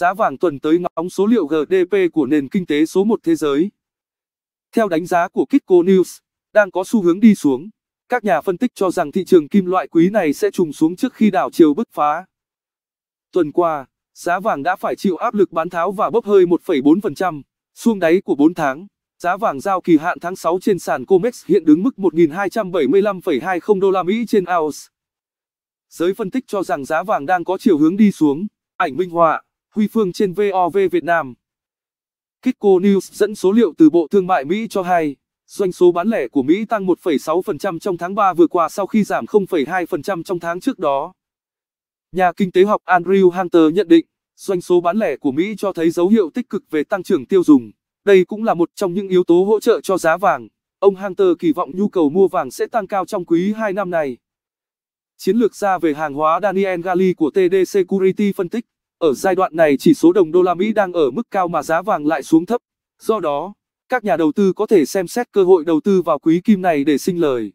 giá vàng tuần tới ngóng số liệu GDP của nền kinh tế số 1 thế giới. Theo đánh giá của Kitco News, đang có xu hướng đi xuống. Các nhà phân tích cho rằng thị trường kim loại quý này sẽ trùng xuống trước khi đảo chiều bứt phá. Tuần qua, giá vàng đã phải chịu áp lực bán tháo và bốc hơi 1,4%, xuống đáy của 4 tháng. Giá vàng giao kỳ hạn tháng 6 trên sàn COMEX hiện đứng mức 1.275,20 đô la Mỹ trên ounce. Giới phân tích cho rằng giá vàng đang có chiều hướng đi xuống. Ảnh minh họa Huy Phương trên VOV Việt Nam. Kitco News dẫn số liệu từ Bộ Thương mại Mỹ cho hay, doanh số bán lẻ của Mỹ tăng 1,6% trong tháng 3 vừa qua sau khi giảm 0,2% trong tháng trước đó. Nhà kinh tế học Andrew Hunter nhận định, doanh số bán lẻ của Mỹ cho thấy dấu hiệu tích cực về tăng trưởng tiêu dùng. Đây cũng là một trong những yếu tố hỗ trợ cho giá vàng. Ông Hunter kỳ vọng nhu cầu mua vàng sẽ tăng cao trong quý 2 năm này. Chiến lược gia về hàng hóa Daniel Gali của TD Security phân tích ở giai đoạn này chỉ số đồng đô la Mỹ đang ở mức cao mà giá vàng lại xuống thấp. Do đó, các nhà đầu tư có thể xem xét cơ hội đầu tư vào quý kim này để sinh lời.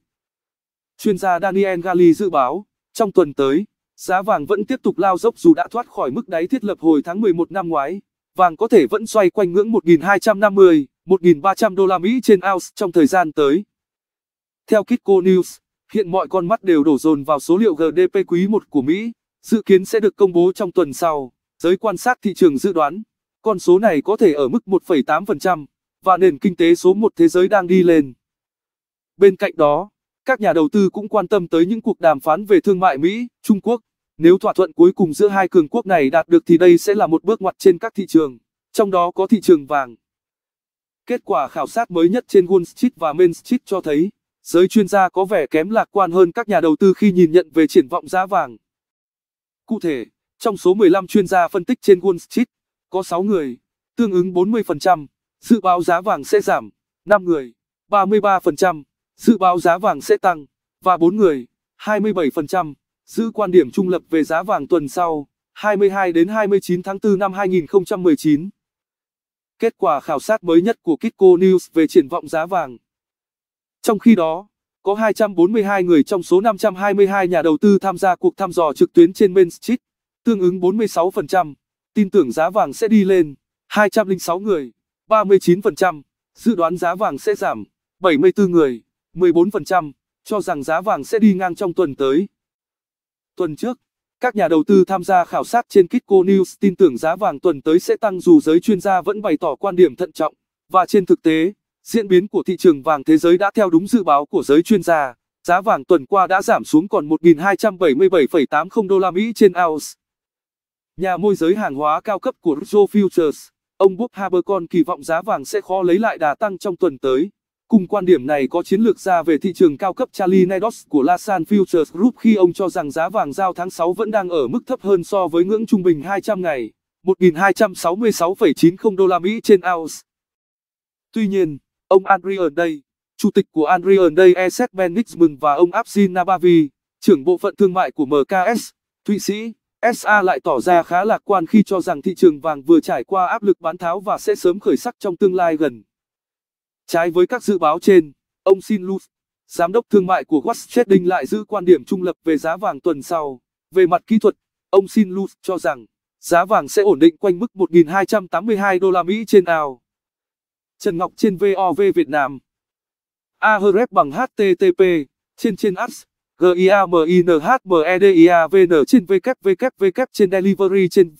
Chuyên gia Daniel Gali dự báo, trong tuần tới, giá vàng vẫn tiếp tục lao dốc dù đã thoát khỏi mức đáy thiết lập hồi tháng 11 năm ngoái. Vàng có thể vẫn xoay quanh ngưỡng 1.250, 1.300 đô la Mỹ trên ounce trong thời gian tới. Theo Kitco News, hiện mọi con mắt đều đổ dồn vào số liệu GDP quý 1 của Mỹ, dự kiến sẽ được công bố trong tuần sau. Giới quan sát thị trường dự đoán, con số này có thể ở mức 1,8% và nền kinh tế số 1 thế giới đang đi lên. Bên cạnh đó, các nhà đầu tư cũng quan tâm tới những cuộc đàm phán về thương mại Mỹ, Trung Quốc. Nếu thỏa thuận cuối cùng giữa hai cường quốc này đạt được thì đây sẽ là một bước ngoặt trên các thị trường, trong đó có thị trường vàng. Kết quả khảo sát mới nhất trên Wall Street và Main Street cho thấy, giới chuyên gia có vẻ kém lạc quan hơn các nhà đầu tư khi nhìn nhận về triển vọng giá vàng. Cụ thể, trong số 15 chuyên gia phân tích trên Wall Street, có 6 người, tương ứng 40%, dự báo giá vàng sẽ giảm, 5 người, 33%, dự báo giá vàng sẽ tăng, và 4 người, 27%, giữ quan điểm trung lập về giá vàng tuần sau, 22 đến 29 tháng 4 năm 2019. Kết quả khảo sát mới nhất của Kitco News về triển vọng giá vàng. Trong khi đó, có 242 người trong số 522 nhà đầu tư tham gia cuộc thăm dò trực tuyến trên Main Street tương ứng 46%, tin tưởng giá vàng sẽ đi lên, 206 người, 39%, dự đoán giá vàng sẽ giảm, 74 người, 14%, cho rằng giá vàng sẽ đi ngang trong tuần tới. Tuần trước, các nhà đầu tư tham gia khảo sát trên Kitco News tin tưởng giá vàng tuần tới sẽ tăng dù giới chuyên gia vẫn bày tỏ quan điểm thận trọng, và trên thực tế, diễn biến của thị trường vàng thế giới đã theo đúng dự báo của giới chuyên gia. Giá vàng tuần qua đã giảm xuống còn 1.277,80 đô la Mỹ trên ounce nhà môi giới hàng hóa cao cấp của Russo Futures, ông Bob Habercon kỳ vọng giá vàng sẽ khó lấy lại đà tăng trong tuần tới. Cùng quan điểm này có chiến lược gia về thị trường cao cấp Charlie Nedos của Lasan Futures Group khi ông cho rằng giá vàng giao tháng 6 vẫn đang ở mức thấp hơn so với ngưỡng trung bình 200 ngày, 1266,90 đô la Mỹ trên ounce. Tuy nhiên, ông Adrian Day, chủ tịch của Adrian Day Asset Management và ông Abzin Nabavi, trưởng bộ phận thương mại của MKS, Thụy Sĩ, SA lại tỏ ra khá lạc quan khi cho rằng thị trường vàng vừa trải qua áp lực bán tháo và sẽ sớm khởi sắc trong tương lai gần. Trái với các dự báo trên, ông Sin Lu, giám đốc thương mại của Watch Trading lại giữ quan điểm trung lập về giá vàng tuần sau. Về mặt kỹ thuật, ông Sin Lu cho rằng giá vàng sẽ ổn định quanh mức 1.282 đô la Mỹ trên ao. Trần Ngọc trên VOV Việt Nam. AHREF bằng HTTP, trên trên AS. GIAMINHMEDIAVN e trên www trên delivery trên